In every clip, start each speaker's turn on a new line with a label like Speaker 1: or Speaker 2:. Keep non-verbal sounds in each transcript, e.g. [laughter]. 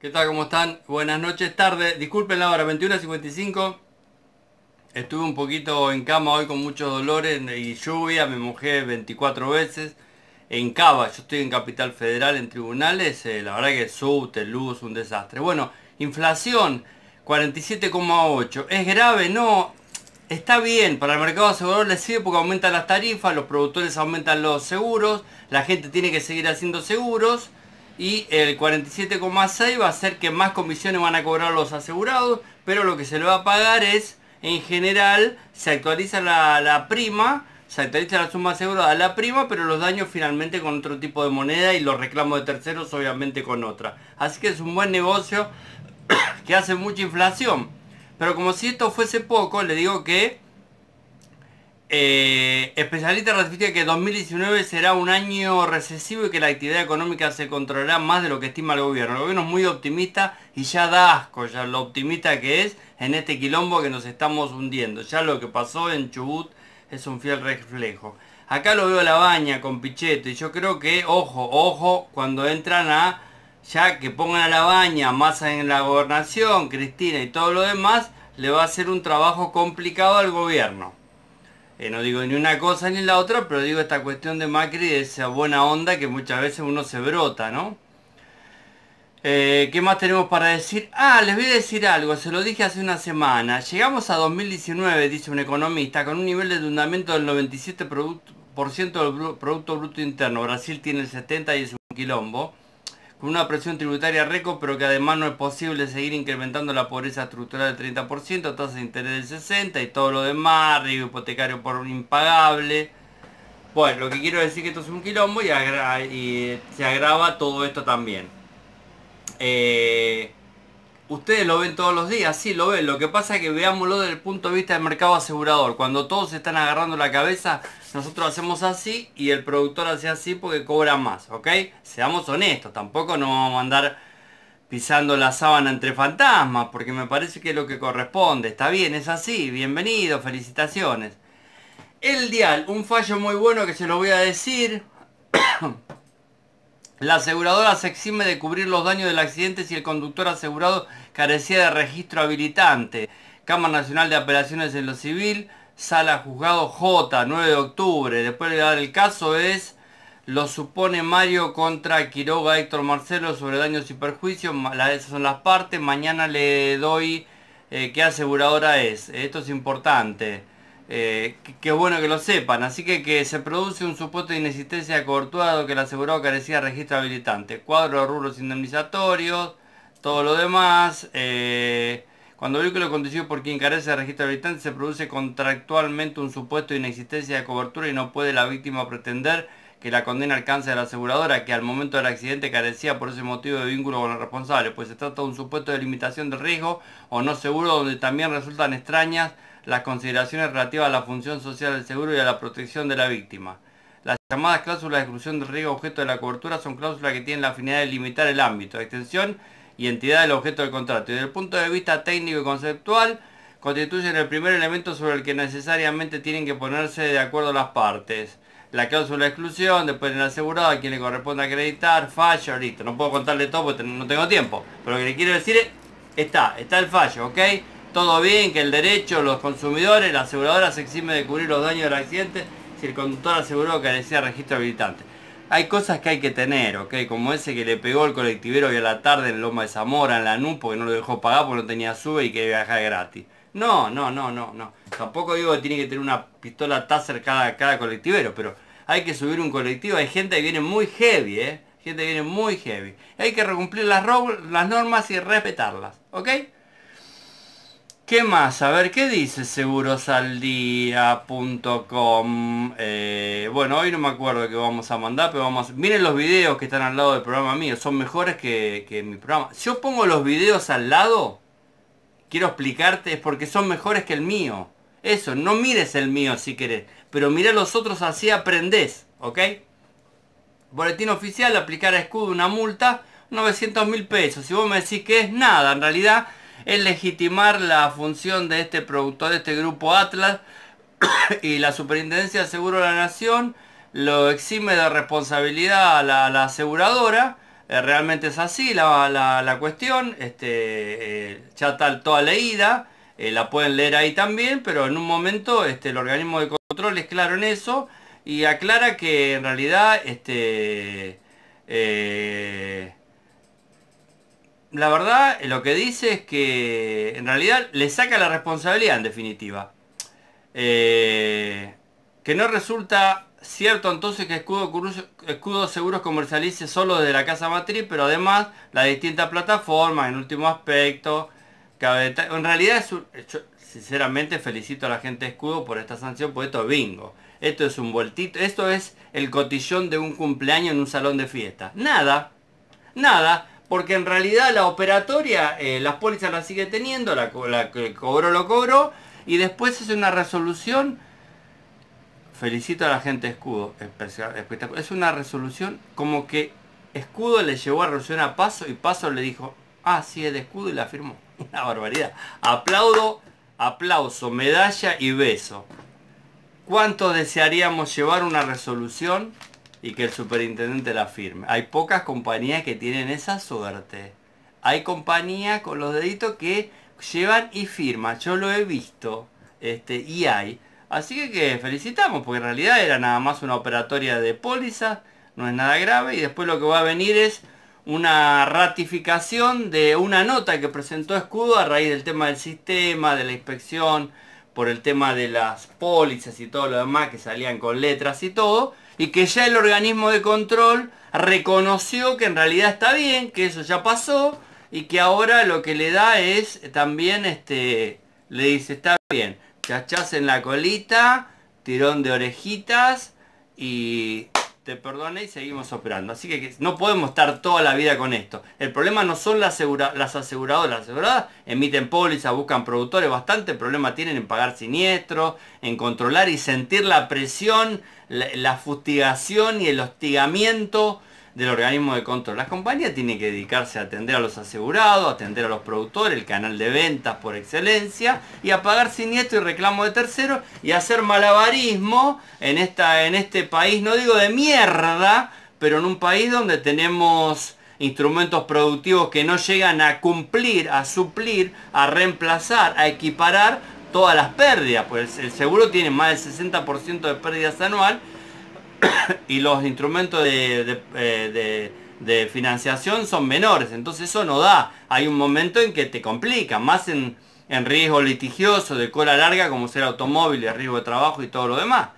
Speaker 1: ¿Qué tal? ¿Cómo están? Buenas noches, tarde. Disculpen la hora, 21.55. Estuve un poquito en cama hoy con muchos dolores y lluvia. Me mojé 24 veces. En Cava, yo estoy en Capital Federal, en tribunales. Eh, la verdad que subte, luz, un desastre. Bueno, inflación, 47,8. ¿Es grave? No. Está bien, para el mercado asegurador le sirve porque aumentan las tarifas, los productores aumentan los seguros, la gente tiene que seguir haciendo seguros y el 47,6 va a ser que más comisiones van a cobrar los asegurados, pero lo que se le va a pagar es, en general, se actualiza la, la prima, se actualiza la suma asegurada a la prima, pero los daños finalmente con otro tipo de moneda y los reclamos de terceros obviamente con otra. Así que es un buen negocio [coughs] que hace mucha inflación. Pero como si esto fuese poco, le digo que eh, especialista ratifica que 2019 será un año recesivo y que la actividad económica se controlará más de lo que estima el gobierno. El gobierno es muy optimista y ya da asco ya lo optimista que es en este quilombo que nos estamos hundiendo. Ya lo que pasó en Chubut es un fiel reflejo. Acá lo veo a la baña con pichete y yo creo que, ojo, ojo, cuando entran a, ya que pongan a la baña, más en la gobernación, Cristina y todo lo demás, le va a ser un trabajo complicado al gobierno. Eh, no digo ni una cosa ni la otra, pero digo esta cuestión de Macri, de esa buena onda que muchas veces uno se brota, ¿no? Eh, ¿Qué más tenemos para decir? Ah, les voy a decir algo, se lo dije hace una semana. Llegamos a 2019, dice un economista, con un nivel de endeudamiento del 97% del Producto Bruto Interno. Brasil tiene el 70% y es un quilombo con una presión tributaria récord, pero que además no es posible seguir incrementando la pobreza estructural del 30%, tasas de interés del 60% y todo lo demás, riesgo hipotecario por impagable. Bueno, lo que quiero decir es que esto es un quilombo y, y se agrava todo esto también. Eh, Ustedes lo ven todos los días, sí, lo ven. Lo que pasa es que veámoslo desde el punto de vista del mercado asegurador. Cuando todos están agarrando la cabeza, nosotros hacemos así y el productor hace así porque cobra más, ¿ok? Seamos honestos, tampoco nos vamos a andar pisando la sábana entre fantasmas, porque me parece que es lo que corresponde. Está bien, es así. Bienvenido, felicitaciones. El dial, un fallo muy bueno que se lo voy a decir. [coughs] La aseguradora se exime de cubrir los daños del accidente si el conductor asegurado carecía de registro habilitante. Cámara Nacional de Apelaciones en lo Civil, Sala Juzgado J, 9 de octubre. Después de dar el caso es, lo supone Mario contra Quiroga Héctor Marcelo sobre daños y perjuicios. Esas son las partes. Mañana le doy eh, qué aseguradora es. Esto es importante. Eh, que es bueno que lo sepan. Así que que se produce un supuesto de inexistencia de cobertura que el asegurado carecía de registro habilitante. Cuadro de rubros indemnizatorios, todo lo demás. Eh, cuando el vehículo aconteció por quien carece de registro habilitante se produce contractualmente un supuesto de inexistencia de cobertura y no puede la víctima pretender que la condena alcance a la aseguradora que al momento del accidente carecía por ese motivo de vínculo con el responsable, pues se trata de un supuesto de limitación de riesgo o no seguro donde también resultan extrañas las consideraciones relativas a la función social del seguro y a la protección de la víctima. Las llamadas cláusulas de exclusión de riesgo objeto de la cobertura son cláusulas que tienen la afinidad de limitar el ámbito, extensión y entidad del objeto del contrato. Y desde el punto de vista técnico y conceptual, constituyen el primer elemento sobre el que necesariamente tienen que ponerse de acuerdo las partes. La cláusula de exclusión, después el asegurado, a quien le corresponde acreditar, fallo, listo. No puedo contarle todo porque no tengo tiempo. Pero lo que le quiero decir es, está, está el fallo, ¿ok? todo bien, que el derecho, los consumidores, la aseguradora se exime de cubrir los daños del accidente si el conductor aseguró que decía registro habilitante. Hay cosas que hay que tener, ¿ok? Como ese que le pegó el colectivero hoy a la tarde en Loma de Zamora, en la NU, porque no lo dejó pagar porque no tenía sube y que viajar gratis. No, no, no, no, no. Tampoco digo que tiene que tener una pistola taser cada, cada colectivero, pero hay que subir un colectivo. Hay gente que viene muy heavy, ¿eh? Gente que viene muy heavy. Hay que cumplir las, las normas y respetarlas, ¿ok? ¿Qué más? A ver, ¿qué dice segurosaldía.com? Eh, bueno, hoy no me acuerdo qué vamos a mandar, pero vamos... Miren los videos que están al lado del programa mío, son mejores que, que mi programa. Si yo pongo los videos al lado, quiero explicarte, es porque son mejores que el mío. Eso, no mires el mío si querés, pero mira los otros así aprendés, ¿ok? Boletín oficial, aplicar a escudo una multa, 900 mil pesos. Si vos me decís que es nada, en realidad es legitimar la función de este productor, de este grupo Atlas, [coughs] y la Superintendencia de Seguro de la Nación lo exime de responsabilidad a la, aseguradora. Eh, realmente es así la, cuestión, este, eh, ya está toda leída, eh, la pueden leer ahí también, pero en un momento este, el organismo de control es claro en eso y aclara que en realidad este, la verdad, lo que dice es que en realidad le saca la responsabilidad en definitiva. Eh, que no resulta cierto entonces que Escudo, Seguros comercialice solo desde la casa matriz, pero además la distinta plataforma, en último aspecto. En realidad, sinceramente felicito a la gente de Escudo por esta sanción, por esto es bingo. Esto es un vueltito, esto es el cotillón de un cumpleaños en un salón de fiesta. Nada, nada porque en realidad la operatoria, eh, las pólizas las sigue teniendo, la, que cobró lo cobró, y después es una resolución, felicito a la gente de Escudo, es una resolución como que Escudo le llevó a resolución a Paso y Paso le dijo, ah, sí, es de Escudo y la firmó. [laughs] Una barbaridad. Aplaudo, aplauso, medalla y beso. ¿Cuántos desearíamos llevar una resolución y que el superintendente la firme. Hay pocas compañías que tienen esa suerte. Hay compañías con los deditos que llevan y firman. Yo lo he visto. Este, y hay. Así que felicitamos, porque en realidad era nada más una operatoria de póliza, no es nada grave. Y después lo que va a venir es una ratificación de una nota que presentó Escudo a raíz del tema del sistema, de la inspección, por el tema de las pólizas y todo lo demás que salían con letras y todo y que ya el organismo de control reconoció que en realidad está bien, que eso ya pasó y que ahora lo que le da es también, este, le dice, está bien, chachas en la colita, tirón de orejitas y te perdoné y seguimos operando. Así que no podemos estar toda la vida con esto. El problema no son las, aseguradoras. Las aseguradoras emiten pólizas, buscan productores, bastante problema tienen en pagar siniestros, en controlar y sentir la presión, la, la fustigación y el hostigamiento del organismo de control. Las compañías tiene que dedicarse a atender a los asegurados, atender a los productores, el canal de ventas por excelencia, y a pagar siniestro y reclamo de terceros y hacer malabarismo en, esta, en este país, no digo de mierda, pero en un país donde tenemos instrumentos productivos que no llegan a cumplir, a suplir, a reemplazar, a equiparar todas las pérdidas, pues el seguro tiene más del 60% de pérdidas anual y los instrumentos eh, de, financiación son menores. Entonces eso no da. Hay un momento en que te complica, más en, riesgo litigioso, de cola larga, como ser automóvil, riesgo de trabajo y todo lo demás.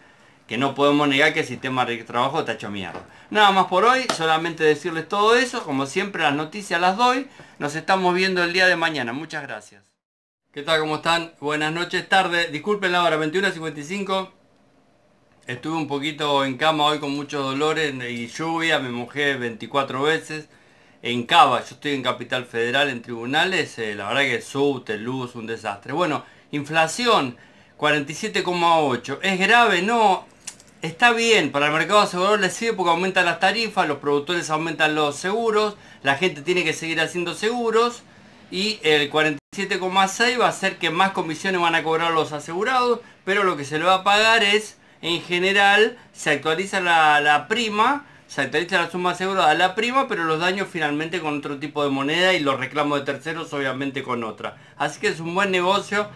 Speaker 1: Que no podemos negar que el sistema de trabajo está hecho mierda. Nada más por hoy, solamente decirles todo eso. Como siempre las noticias las doy. Nos estamos viendo el día de mañana. Muchas gracias. ¿Qué tal? ¿Cómo están? Buenas noches, tarde. Disculpen la hora, 21.55. Estuve un poquito en cama hoy con muchos dolores y lluvia, me mojé 24 veces. En Cava, yo estoy en Capital Federal, en tribunales, eh, la verdad que subte, luz, un desastre. Bueno, inflación, 47,8. ¿Es grave? No, está bien, para el mercado asegurador le sirve porque aumentan las tarifas, los productores aumentan los seguros, la gente tiene que seguir haciendo seguros y el 47,6 va a hacer que más comisiones van a cobrar los asegurados, pero lo que se le va a pagar es en general se actualiza la, prima, se actualiza la suma asegurada a la prima, pero los daños finalmente con otro tipo de moneda y los reclamos de terceros obviamente con otra. Así que es un buen negocio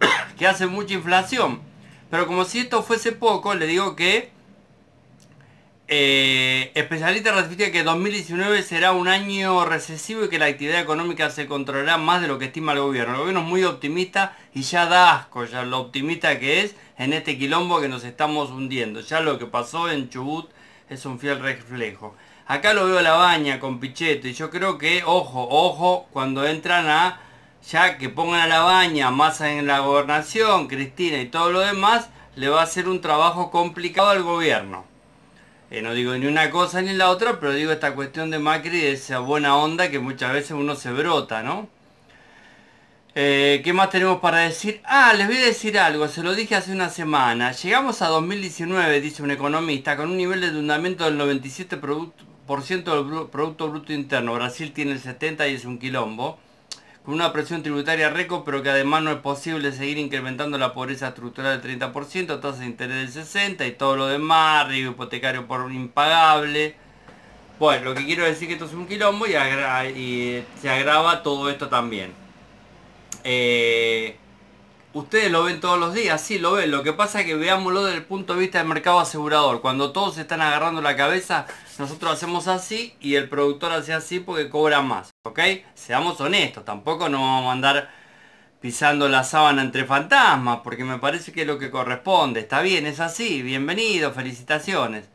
Speaker 1: [coughs] que hace mucha inflación. Pero como si esto fuese poco, le digo que eh, especialista ratifica que 2019 será un año recesivo y que la actividad económica se controlará más de lo que estima el gobierno. El gobierno es muy optimista y ya da asco ya lo optimista que es en este quilombo que nos estamos hundiendo. Ya lo que pasó en Chubut es un fiel reflejo. Acá lo veo a la baña con Pichetto y yo creo que, ojo, ojo, cuando entran a, ya que pongan a la baña, más en la gobernación, Cristina y todo lo demás, le va a ser un trabajo complicado al gobierno. Eh, no digo ni una cosa ni la otra, pero digo esta cuestión de Macri, esa buena onda que muchas veces uno se brota, ¿no? Eh, ¿Qué más tenemos para decir? Ah, les voy a decir algo, se lo dije hace una semana. Llegamos a 2019, dice un economista, con un nivel de endeudamiento del 97% del Producto Bruto Interno. Brasil tiene el 70% y es un quilombo con una presión tributaria récord, pero que además no es posible seguir incrementando la pobreza estructural del 30%, tasas de interés del 60% y todo lo demás, riesgo hipotecario por impagable. Bueno, lo que quiero decir es que esto es un quilombo y, y se agrava todo esto también. Eh, Ustedes lo ven todos los días, sí, lo ven. Lo que pasa es que veámoslo desde el punto de vista del mercado asegurador. Cuando todos están agarrando la cabeza, nosotros hacemos así y el productor hace así porque cobra más. ¿Ok? Seamos honestos, tampoco nos vamos a andar pisando la sábana entre fantasmas, porque me parece que es lo que corresponde. Está bien, es así. Bienvenido, felicitaciones.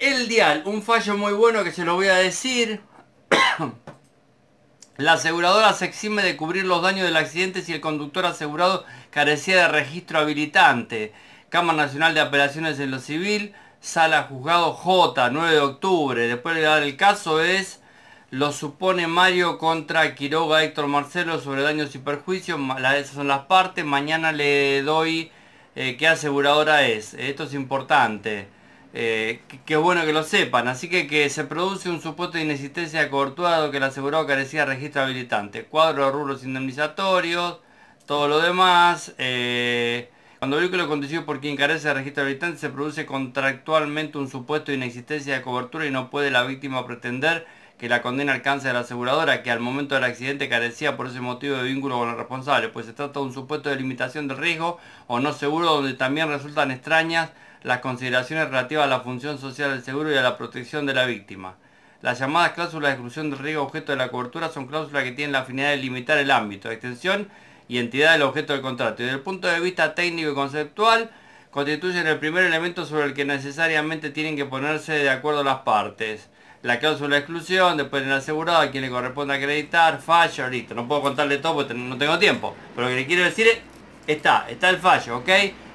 Speaker 1: El dial, un fallo muy bueno que se lo voy a decir. [coughs] La aseguradora se exime de cubrir los daños del accidente si el conductor asegurado carecía de registro habilitante. Cámara Nacional de Apelaciones en lo Civil, Sala Juzgado J, 9 de octubre. Después de dar el caso es, lo supone Mario contra Quiroga Héctor Marcelo sobre daños y perjuicios. Esas son las partes. Mañana le doy eh, qué aseguradora es. Esto es importante. Eh, que es bueno que lo sepan. Así que, que se produce un supuesto de inexistencia de cobertura que el asegurado carecía de registro habilitante. Cuadro de rubros indemnizatorios, todo lo demás. Eh, cuando el vehículo conducido por quien carece de registro habilitante se produce contractualmente un supuesto de inexistencia de cobertura y no puede la víctima pretender que la condena alcance a la aseguradora que al momento del accidente carecía por ese motivo de vínculo con el responsable, pues se trata de un supuesto de limitación de riesgo o no seguro donde también resultan extrañas las consideraciones relativas a la función social del seguro y a la protección de la víctima. Las llamadas cláusulas de exclusión del riesgo objeto de la cobertura son cláusulas que tienen la afinidad de limitar el ámbito, extensión y entidad del objeto del contrato. Y desde el punto de vista técnico y conceptual, constituyen el primer elemento sobre el que necesariamente tienen que ponerse de acuerdo las partes. La cláusula de exclusión, después el asegurado, a quien le corresponde acreditar, fallo, listo. No puedo contarle todo porque no tengo tiempo. Pero lo que le quiero decir es, está, está el fallo, ¿ok?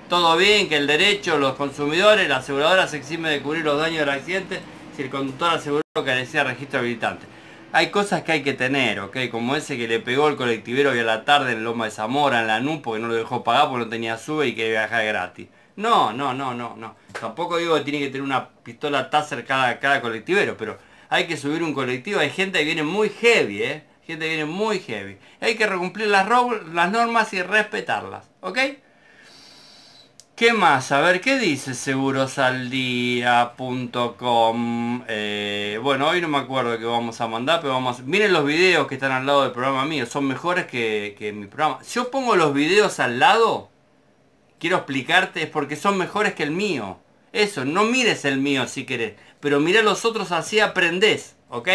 Speaker 1: todo bien, que el derecho, los consumidores, la aseguradora se exime de cubrir los daños del accidente si el conductor que le decía registro habilitante. Hay cosas que hay que tener, ¿ok? Como ese que le pegó el colectivero hoy a la tarde en Loma de Zamora, en la NU, porque no lo dejó pagar porque no tenía sube y que viajar gratis. No, no, no, no, no. Tampoco digo que tiene que tener una pistola taser cada, cada colectivero, pero hay que subir un colectivo. Hay gente que viene muy heavy, ¿eh? Gente que viene muy heavy. Hay que cumplir las, las normas y respetarlas, ¿ok? ¿Qué más? A ver, ¿qué dice segurosaldía.com? Eh, bueno, hoy no me acuerdo qué vamos a mandar, pero vamos... Miren los videos que están al lado del programa mío, son mejores que, que mi programa. Si yo pongo los videos al lado, quiero explicarte, es porque son mejores que el mío. Eso, no mires el mío si querés, pero mirá los otros así aprendés, ¿ok?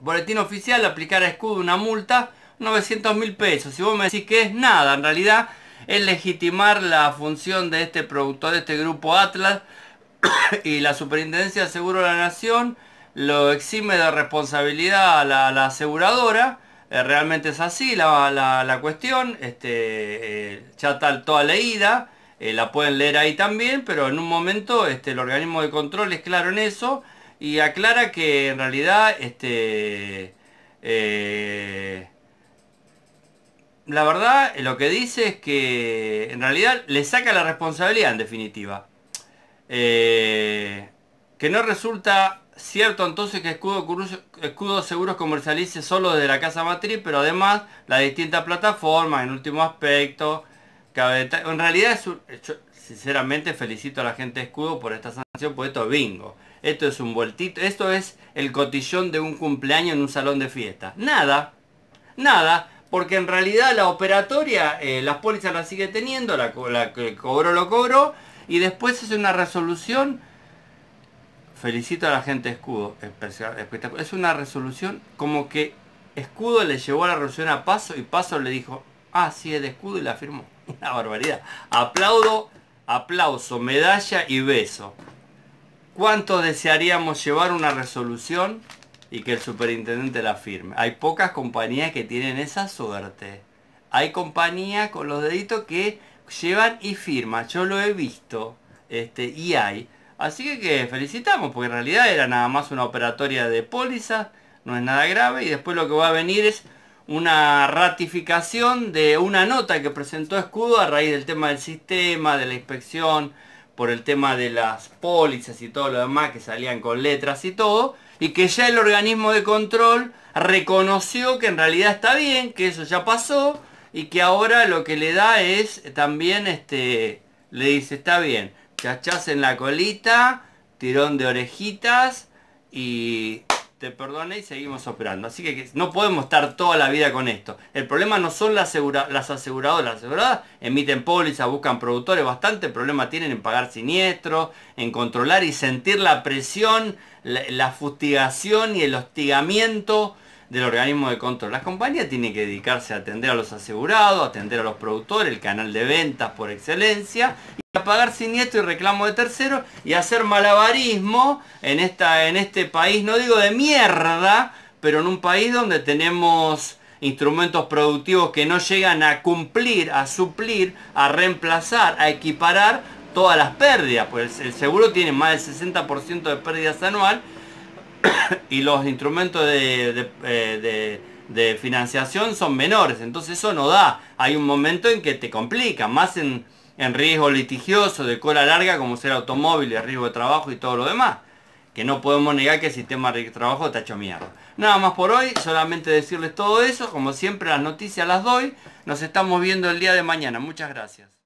Speaker 1: Boletín oficial, aplicar a escudo una multa, 900 mil pesos. Si vos me decís que es nada, en realidad es legitimar la función de este productor, de este grupo Atlas, [coughs] y la Superintendencia de Seguro de la Nación lo exime de responsabilidad a la, aseguradora. Eh, realmente es así la, cuestión, este, eh, ya está toda leída, eh, la pueden leer ahí también, pero en un momento este, el organismo de control es claro en eso y aclara que en realidad este, la verdad, lo que dice es que en realidad le saca la responsabilidad en definitiva. Eh, que no resulta cierto entonces que Escudo, Seguros comercialice solo desde la casa matriz, pero además la distintas plataformas, en último aspecto. En realidad, es sinceramente felicito a la gente de Escudo por esta sanción, por esto bingo. Esto es un vueltito, esto es el cotillón de un cumpleaños en un salón de fiesta. Nada, nada, porque en realidad la operatoria, eh, las pólizas las sigue teniendo, la, que cobró lo cobro y después es una resolución, felicito a la gente de Escudo, es una resolución como que Escudo le llevó la resolución a Paso y Paso le dijo, ah, sí, es de Escudo y la firmó. [laughs] Una barbaridad. Aplaudo, aplauso, medalla y beso. ¿Cuántos desearíamos llevar una resolución y que el superintendente la firme. Hay pocas compañías que tienen esa suerte. Hay compañías con los deditos que llevan y firman. Yo lo he visto. Este, y hay. Así que, que felicitamos, porque en realidad era nada más una operatoria de póliza, no es nada grave. Y después lo que va a venir es una ratificación de una nota que presentó Escudo a raíz del tema del sistema, de la inspección, por el tema de las pólizas y todo lo demás que salían con letras y todo, y que ya el organismo de control reconoció que en realidad está bien, que eso ya pasó, y que ahora lo que le da es también, este, le dice, está bien, chachás en la colita, tirón de orejitas y te perdoné y seguimos operando. Así que no podemos estar toda la vida con esto. El problema no son las, las aseguradoras. Las aseguradoras emiten pólizas, buscan productores, bastante problema tienen en pagar siniestros, en controlar y sentir la presión, la, la fustigación y el hostigamiento del organismo de control. Las compañías tiene que dedicarse a atender a los asegurados, a atender a los productores, el canal de ventas por excelencia, y a pagar siniestro y reclamo de terceros y hacer malabarismo en, esta, en este país, no digo de mierda, pero en un país donde tenemos instrumentos productivos que no llegan a cumplir, a suplir, a reemplazar, a equiparar todas las pérdidas, pues el seguro tiene más del 60% de pérdidas anual [coughs] y los instrumentos eh, de, financiación son menores, entonces eso no da. Hay un momento en que te complica, más en, riesgo litigioso, de cola larga, como ser automóvil, riesgo de trabajo y todo lo demás. Que no podemos negar que el sistema de trabajo está hecho mierda. Nada más por hoy, solamente decirles todo eso. Como siempre, las noticias las doy. Nos estamos viendo el día de mañana. Muchas gracias.